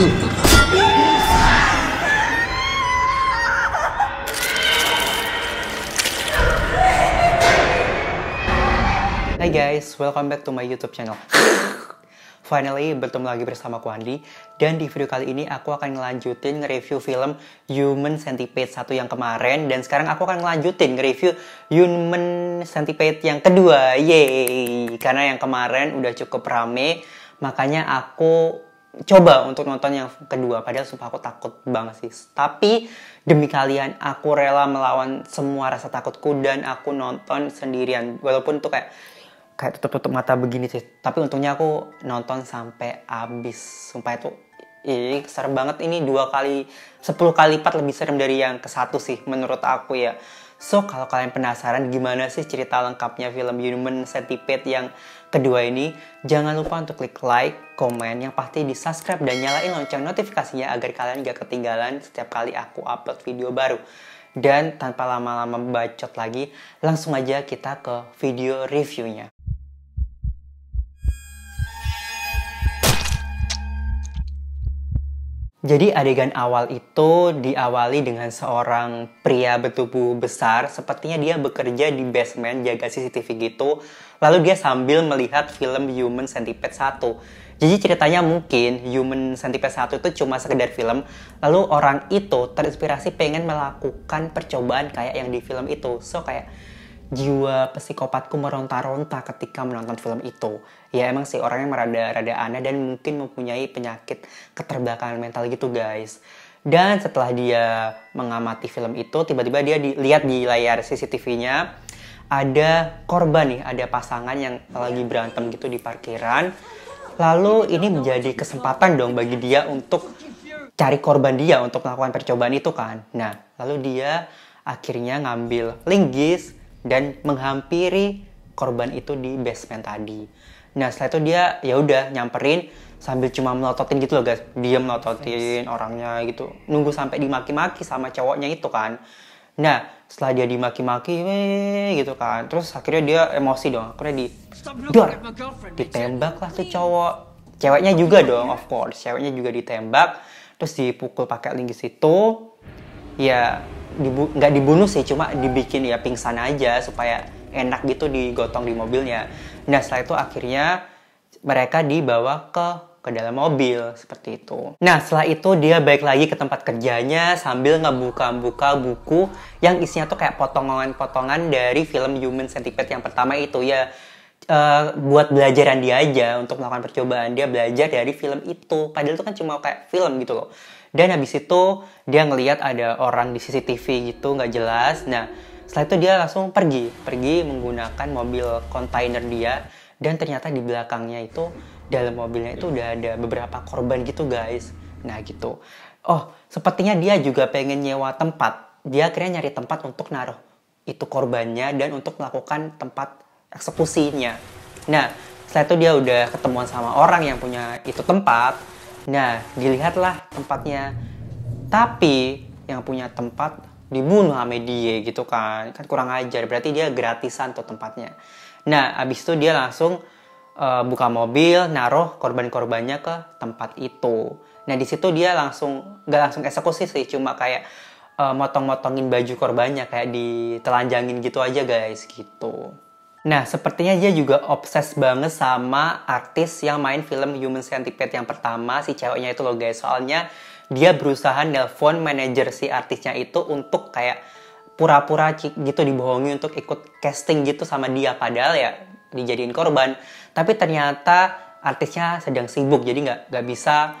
Hai guys, welcome back to my YouTube channel. Finally, bertemu lagi bersama aku Andi. Dan di video kali ini aku akan ngelanjutin nge-review film Human Centipede 1 yang kemarin. Dan sekarang aku akan ngelanjutin nge-review Human Centipede yang kedua. Yeay! Karena yang kemarin udah cukup rame. Makanya aku coba untuk nonton yang kedua padahal sumpah aku takut banget sih tapi demi kalian aku rela melawan semua rasa takutku dan aku nonton sendirian walaupun tuh kayak kayak tutup-tutup mata begini sih tapi untungnya aku nonton sampai habis sumpah itu Ih serem banget ini dua kali 10 kali lipat lebih serem dari yang ke satu sih menurut aku ya so kalau kalian penasaran gimana sih cerita lengkapnya film Human Centipede yang kedua ini jangan lupa untuk klik like komen yang pasti di subscribe dan nyalain lonceng notifikasinya agar kalian gak ketinggalan setiap kali aku upload video baru dan tanpa lama-lama bacot lagi langsung aja kita ke video reviewnya Jadi adegan awal itu diawali dengan seorang pria bertubuh besar, sepertinya dia bekerja di basement jaga CCTV gitu. Lalu dia sambil melihat film Human Centipede 1. Jadi ceritanya mungkin Human Centipede 1 itu cuma sekedar film, lalu orang itu terinspirasi pengen melakukan percobaan kayak yang di film itu. So kayak jiwa psikopatku meronta-ronta ketika menonton film itu. Ya emang sih orangnya merada-rada aneh dan mungkin mempunyai penyakit keterbelakangan mental gitu guys. Dan setelah dia mengamati film itu, tiba-tiba dia lihat di layar CCTV-nya ada korban nih, ada pasangan yang lagi berantem gitu di parkiran. Lalu ini menjadi kesempatan dong bagi dia untuk cari korban dia untuk melakukan percobaan itu kan. Nah, lalu dia akhirnya ngambil linggis dan menghampiri korban itu di basement tadi. Nah setelah itu dia ya udah nyamperin sambil cuma melototin gitu loh guys, dia melototin orangnya gitu, nunggu sampai dimaki-maki sama cowoknya itu kan. Nah setelah dia dimaki-maki, gitu kan, terus akhirnya dia emosi dong, akhirnya di dor, ditembak lah tuh cowok, ceweknya juga dong of course, ceweknya juga ditembak, terus dipukul pakai linggis itu, ya dibu nggak dibunuh sih cuma dibikin ya pingsan aja supaya enak gitu digotong di mobilnya nah setelah itu akhirnya mereka dibawa ke ke dalam mobil seperti itu. Nah setelah itu dia balik lagi ke tempat kerjanya sambil ngebuka-buka buku yang isinya tuh kayak potongan-potongan dari film Human Centipede yang pertama itu ya uh, buat belajaran dia aja untuk melakukan percobaan dia belajar dari film itu. Padahal itu kan cuma kayak film gitu loh dan habis itu dia ngelihat ada orang di CCTV gitu nggak jelas nah setelah itu dia langsung pergi pergi menggunakan mobil kontainer dia dan ternyata di belakangnya itu dalam mobilnya itu udah ada beberapa korban gitu guys nah gitu oh sepertinya dia juga pengen nyewa tempat dia akhirnya nyari tempat untuk naruh itu korbannya dan untuk melakukan tempat eksekusinya nah setelah itu dia udah ketemuan sama orang yang punya itu tempat Nah, dilihatlah tempatnya. Tapi yang punya tempat dibunuh sama dia gitu kan. Kan kurang ajar, berarti dia gratisan tuh tempatnya. Nah, abis itu dia langsung uh, buka mobil, naruh korban-korbannya ke tempat itu. Nah, di situ dia langsung gak langsung eksekusi sih, cuma kayak uh, motong-motongin baju korbannya kayak ditelanjangin gitu aja guys gitu. Nah, sepertinya dia juga obses banget sama artis yang main film Human Centipede yang pertama, si ceweknya itu loh guys. Soalnya dia berusaha nelpon manajer si artisnya itu untuk kayak pura-pura gitu dibohongi untuk ikut casting gitu sama dia. Padahal ya dijadiin korban. Tapi ternyata artisnya sedang sibuk, jadi nggak bisa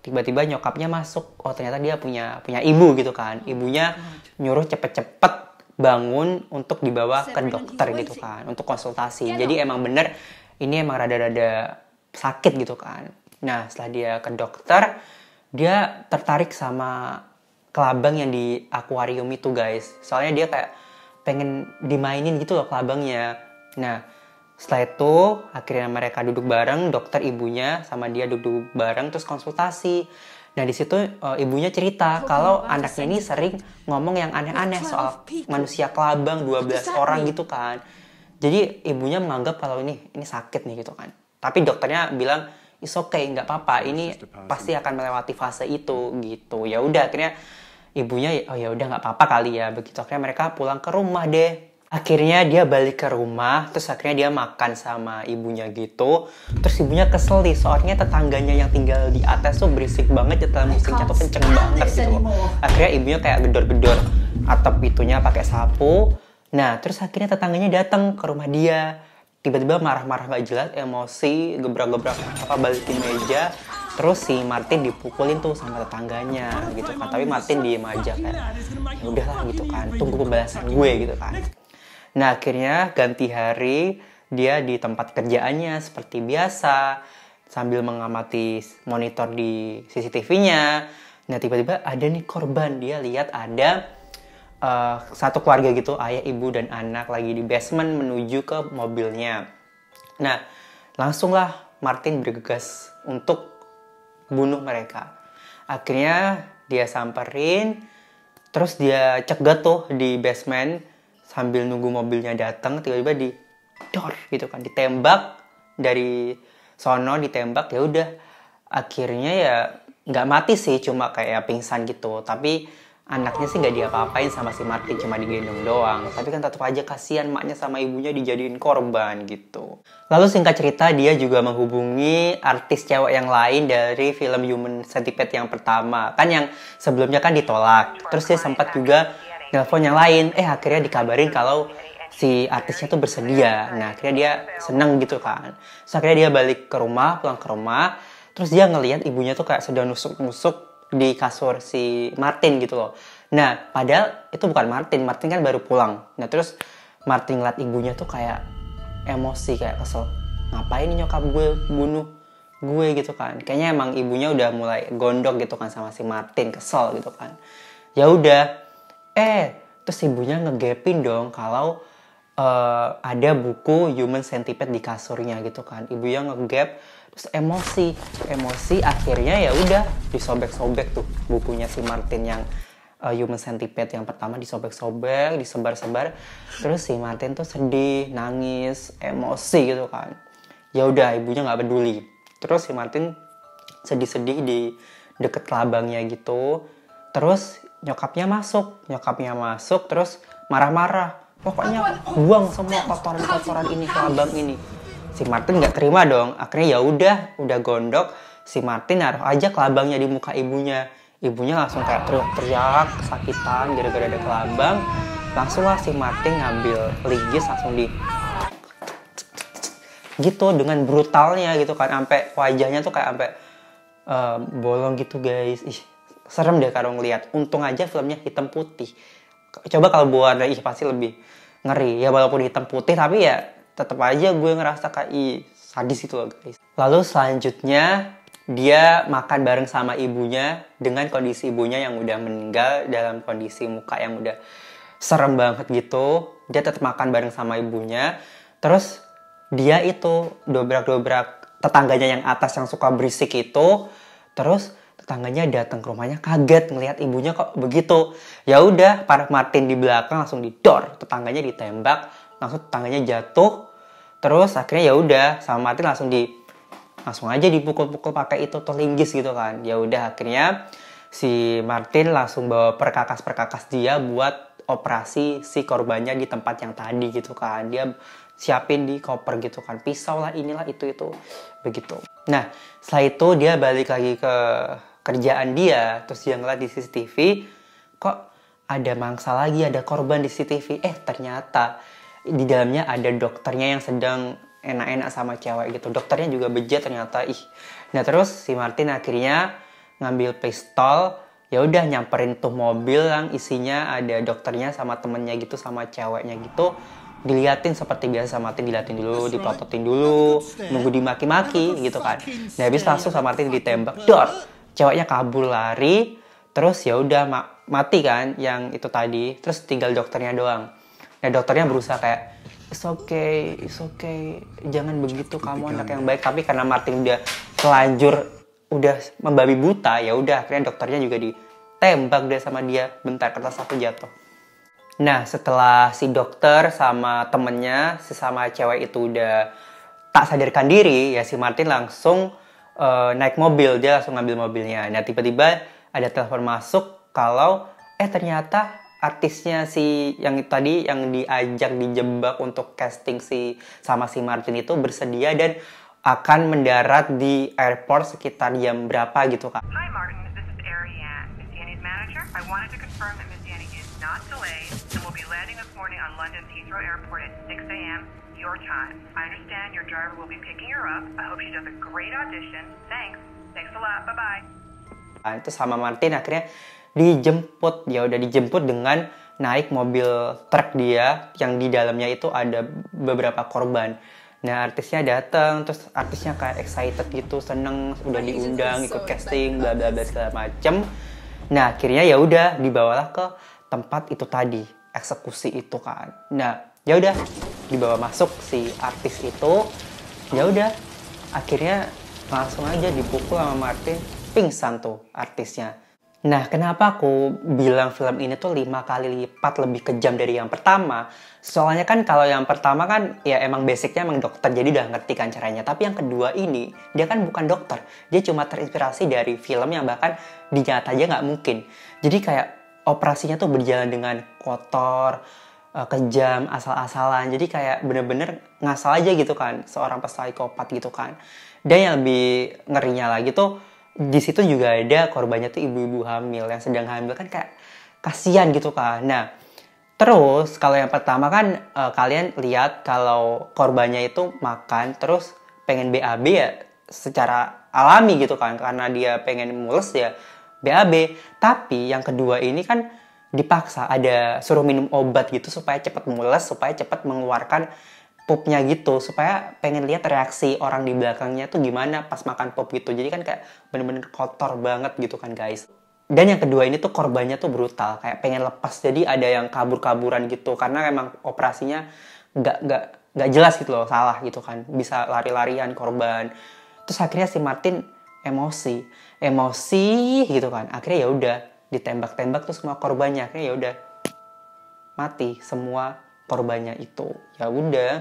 tiba-tiba nyokapnya masuk oh ternyata dia punya punya ibu gitu kan hmm. ibunya hmm. nyuruh cepet-cepet bangun untuk dibawa ke dokter gitu kan untuk konsultasi iya jadi emang bener ini emang rada-rada sakit gitu kan nah setelah dia ke dokter dia tertarik sama kelabang yang di akuarium itu guys soalnya dia kayak pengen dimainin gitu loh kelabangnya nah setelah itu, akhirnya mereka duduk bareng, dokter ibunya sama dia duduk bareng terus konsultasi. Nah, di situ e, ibunya cerita oh, kalau anaknya ini sering ngomong yang aneh-aneh soal manusia kelabang 12 orang gitu kan. Jadi ibunya menganggap kalau ini ini sakit nih gitu kan. Tapi dokternya bilang it's okay, nggak apa-apa. Ini pasti akan melewati fase itu gitu. Ya udah akhirnya ibunya oh ya udah nggak apa-apa kali ya begitu akhirnya mereka pulang ke rumah deh akhirnya dia balik ke rumah terus akhirnya dia makan sama ibunya gitu terus ibunya kesel nih soalnya tetangganya yang tinggal di atas tuh berisik banget nyetel musiknya tuh kenceng banget gitu akhirnya ibunya kayak gedor-gedor atap pintunya pakai sapu nah terus akhirnya tetangganya datang ke rumah dia tiba-tiba marah-marah gak jelas emosi gebrak-gebrak apa balikin meja terus si Martin dipukulin tuh sama tetangganya gitu kan tapi Martin diem aja kan ya udahlah gitu kan tunggu pembalasan gue gitu kan Nah akhirnya ganti hari dia di tempat kerjaannya seperti biasa sambil mengamati monitor di CCTV-nya. Nah tiba-tiba ada nih korban dia lihat ada uh, satu keluarga gitu ayah ibu dan anak lagi di basement menuju ke mobilnya. Nah langsunglah Martin bergegas untuk bunuh mereka. Akhirnya dia samperin, terus dia cegat tuh di basement sambil nunggu mobilnya datang tiba-tiba di dor gitu kan ditembak dari sono ditembak ya udah akhirnya ya nggak mati sih cuma kayak pingsan gitu tapi anaknya sih nggak diapa-apain sama si Martin cuma digendong doang tapi kan tetap aja kasihan maknya sama ibunya dijadiin korban gitu lalu singkat cerita dia juga menghubungi artis cewek yang lain dari film Human Centipede yang pertama kan yang sebelumnya kan ditolak terus dia sempat juga telepon yang lain eh akhirnya dikabarin kalau si artisnya tuh bersedia nah akhirnya dia seneng gitu kan so akhirnya dia balik ke rumah pulang ke rumah terus dia ngelihat ibunya tuh kayak sedang nusuk-nusuk di kasur si Martin gitu loh nah padahal itu bukan Martin Martin kan baru pulang nah terus Martin ngeliat ibunya tuh kayak emosi kayak kesel ngapain nyokap gue bunuh gue gitu kan kayaknya emang ibunya udah mulai gondok gitu kan sama si Martin kesel gitu kan ya udah eh terus ibunya ngegapin dong kalau uh, ada buku Human Centipede di kasurnya gitu kan ibu ibunya ngegap terus emosi emosi akhirnya ya udah disobek-sobek tuh bukunya si Martin yang uh, Human Centipede yang pertama disobek-sobek disebar-sebar terus si Martin tuh sedih nangis emosi gitu kan ya udah ibunya nggak peduli terus si Martin sedih-sedih di deket labangnya gitu terus nyokapnya masuk nyokapnya masuk terus marah-marah pokoknya buang semua kotoran-kotoran ini ke abang ini si Martin nggak terima dong akhirnya ya udah udah gondok si Martin naruh aja ke kelabangnya di muka ibunya ibunya langsung kayak teriak-teriak kesakitan gara-gara ada kelabang langsunglah si Martin ngambil linggis langsung di gitu dengan brutalnya gitu kan sampai wajahnya tuh kayak sampai uh, eh, bolong gitu guys ih serem deh kalau ngelihat untung aja filmnya hitam putih coba kalau buat ih pasti lebih ngeri ya walaupun hitam putih tapi ya tetap aja gue ngerasa kayak sadis itu loh guys lalu selanjutnya dia makan bareng sama ibunya dengan kondisi ibunya yang udah meninggal dalam kondisi muka yang udah serem banget gitu dia tetap makan bareng sama ibunya terus dia itu dobrak-dobrak tetangganya yang atas yang suka berisik itu terus tetangganya datang ke rumahnya kaget ngelihat ibunya kok begitu ya udah para Martin di belakang langsung didor tetangganya ditembak langsung tetangganya jatuh terus akhirnya ya udah sama Martin langsung di langsung aja dipukul-pukul pakai itu terlinggis gitu kan ya udah akhirnya si Martin langsung bawa perkakas-perkakas dia buat operasi si korbannya di tempat yang tadi gitu kan dia siapin di koper gitu kan pisau lah inilah itu itu begitu nah setelah itu dia balik lagi ke kerjaan dia terus dia ngeliat di CCTV kok ada mangsa lagi ada korban di CCTV eh ternyata di dalamnya ada dokternya yang sedang enak-enak sama cewek gitu dokternya juga bejat ternyata ih nah terus si Martin akhirnya ngambil pistol ya udah nyamperin tuh mobil yang isinya ada dokternya sama temennya gitu sama ceweknya gitu diliatin seperti biasa sama Martin diliatin dulu, dipototin dulu, nunggu dimaki-maki gitu kan. Nah habis langsung sama Martin ditembak, dor ceweknya kabur lari terus ya udah ma mati kan yang itu tadi terus tinggal dokternya doang nah dokternya berusaha kayak it's okay it's okay jangan begitu kamu anak yang baik tapi karena Martin udah telanjur udah membabi buta ya udah akhirnya dokternya juga ditembak deh sama dia bentar kertas satu jatuh nah setelah si dokter sama temennya sesama cewek itu udah tak sadarkan diri ya si Martin langsung uh, naik mobil dia langsung ngambil mobilnya nah tiba-tiba ada telepon masuk kalau eh ternyata artisnya si yang tadi yang diajak dijebak untuk casting si sama si Martin itu bersedia dan akan mendarat di airport sekitar jam berapa gitu kak? Hi Martin, this is Ariane, Miss Annie's manager. I wanted to confirm that Miss Annie is not delayed and will be landing this morning on London Heathrow Airport at 6 a.m your time. I understand your driver will be picking her up. I hope she does a great audition. Thanks. Thanks a lot. Bye-bye. Nah, itu sama Martin akhirnya dijemput ya udah dijemput dengan naik mobil truk dia yang di dalamnya itu ada beberapa korban. Nah artisnya datang terus artisnya kayak excited gitu seneng udah diundang ikut casting bla bla bla segala macem. Nah akhirnya ya udah dibawalah ke tempat itu tadi eksekusi itu kan. Nah ya udah dibawa masuk si artis itu ya udah akhirnya langsung aja dipukul sama Martin pingsan tuh artisnya nah kenapa aku bilang film ini tuh lima kali lipat lebih kejam dari yang pertama soalnya kan kalau yang pertama kan ya emang basicnya emang dokter jadi udah ngerti kan caranya tapi yang kedua ini dia kan bukan dokter dia cuma terinspirasi dari film yang bahkan dinyata aja nggak mungkin jadi kayak operasinya tuh berjalan dengan kotor uh, kejam asal-asalan jadi kayak bener-bener ngasal aja gitu kan seorang psikopat gitu kan dan yang lebih ngerinya lagi tuh di situ juga ada korbannya tuh ibu-ibu hamil yang sedang hamil kan kayak kasihan gitu kan nah terus kalau yang pertama kan uh, kalian lihat kalau korbannya itu makan terus pengen BAB ya secara alami gitu kan karena dia pengen mules ya BAB tapi yang kedua ini kan dipaksa ada suruh minum obat gitu supaya cepat mules supaya cepat mengeluarkan popnya gitu supaya pengen lihat reaksi orang di belakangnya tuh gimana pas makan pop gitu jadi kan kayak bener-bener kotor banget gitu kan guys dan yang kedua ini tuh korbannya tuh brutal kayak pengen lepas jadi ada yang kabur-kaburan gitu karena emang operasinya nggak nggak nggak jelas gitu loh salah gitu kan bisa lari-larian korban terus akhirnya si Martin emosi emosi gitu kan akhirnya ya udah ditembak-tembak tuh semua korbannya kayak ya udah mati semua korbannya itu ya udah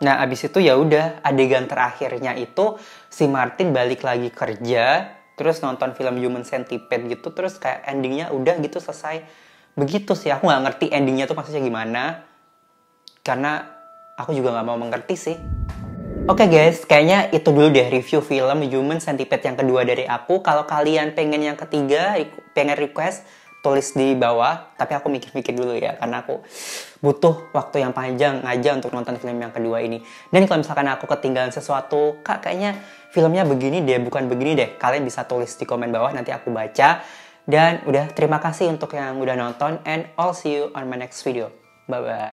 nah abis itu ya udah adegan terakhirnya itu si Martin balik lagi kerja terus nonton film Human Centipede gitu terus kayak endingnya udah gitu selesai begitu sih aku nggak ngerti endingnya tuh maksudnya gimana karena aku juga nggak mau mengerti sih Oke okay guys, kayaknya itu dulu deh review film Human Centipede yang kedua dari aku. Kalau kalian pengen yang ketiga, pengen request tulis di bawah tapi aku mikir-mikir dulu ya karena aku butuh waktu yang panjang aja untuk nonton film yang kedua ini dan kalau misalkan aku ketinggalan sesuatu kak kayaknya filmnya begini deh bukan begini deh kalian bisa tulis di komen bawah nanti aku baca dan udah terima kasih untuk yang udah nonton and I'll see you on my next video bye bye